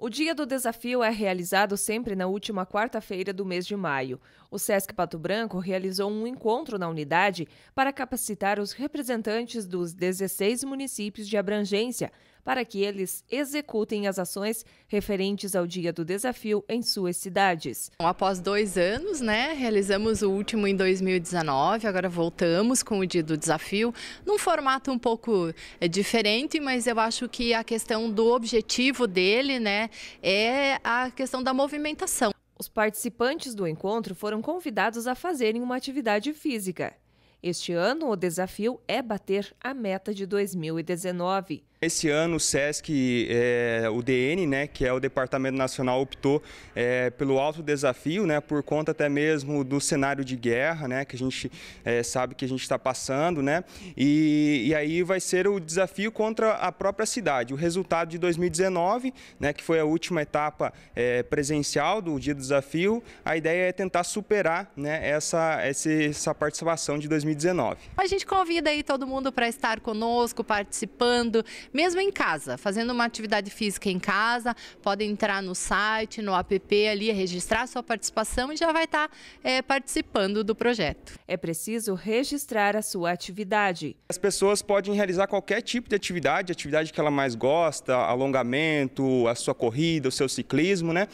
O Dia do Desafio é realizado sempre na última quarta-feira do mês de maio. O SESC Pato Branco realizou um encontro na unidade para capacitar os representantes dos 16 municípios de abrangência para que eles executem as ações referentes ao Dia do Desafio em suas cidades. Após dois anos, né, realizamos o último em 2019, agora voltamos com o Dia do Desafio, num formato um pouco é, diferente, mas eu acho que a questão do objetivo dele né, é a questão da movimentação. Os participantes do encontro foram convidados a fazerem uma atividade física. Este ano, o desafio é bater a meta de 2019. Esse ano o SESC, é, o DN, né, que é o Departamento Nacional, optou é, pelo alto desafio, né, por conta até mesmo do cenário de guerra, né, que a gente é, sabe que a gente está passando, né, e, e, aí vai ser o desafio contra a própria cidade. O resultado de 2019, né, que foi a última etapa é, presencial do Dia do Desafio, a ideia é tentar superar, né, essa, essa participação de 2019. 2019. A gente convida aí todo mundo para estar conosco, participando, mesmo em casa, fazendo uma atividade física em casa, pode entrar no site, no app ali, registrar sua participação e já vai estar tá, é, participando do projeto. É preciso registrar a sua atividade. As pessoas podem realizar qualquer tipo de atividade, atividade que ela mais gosta, alongamento, a sua corrida, o seu ciclismo, né?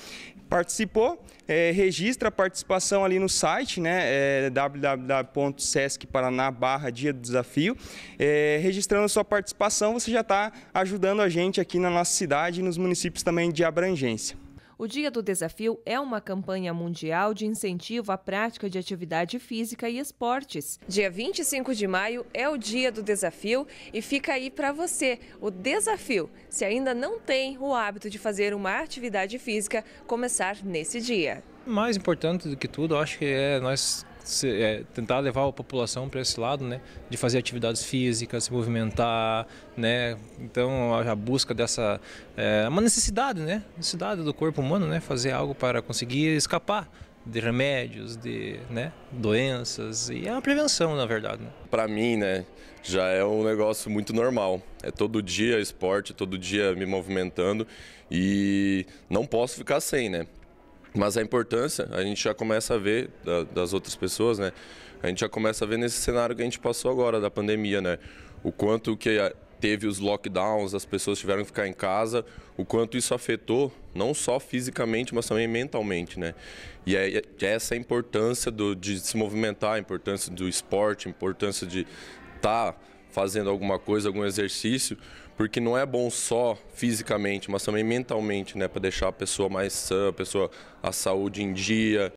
Participou, é, registra a participação ali no site, né? É, www.sesc Paraná barra Dia do Desafio. É, registrando a sua participação, você já está ajudando a gente aqui na nossa cidade e nos municípios também de abrangência. O Dia do Desafio é uma campanha mundial de incentivo à prática de atividade física e esportes. Dia 25 de maio é o Dia do Desafio e fica aí para você o desafio. Se ainda não tem o hábito de fazer uma atividade física, começar nesse dia mais importante do que tudo, acho que é nós se, é, tentar levar a população para esse lado, né, de fazer atividades físicas, se movimentar, né, então a, a busca dessa é uma necessidade, né, necessidade do corpo humano, né, fazer algo para conseguir escapar de remédios, de né, doenças e é uma prevenção na verdade. Né? Para mim, né, já é um negócio muito normal. É todo dia esporte, todo dia me movimentando e não posso ficar sem, né? Mas a importância, a gente já começa a ver da, das outras pessoas, né? A gente já começa a ver nesse cenário que a gente passou agora, da pandemia, né? O quanto que teve os lockdowns, as pessoas tiveram que ficar em casa, o quanto isso afetou, não só fisicamente, mas também mentalmente, né? E é, é essa importância do, de se movimentar, a importância do esporte, a importância de estar tá fazendo alguma coisa, algum exercício, porque não é bom só fisicamente, mas também mentalmente, né, para deixar a pessoa mais sã, a pessoa a saúde em dia,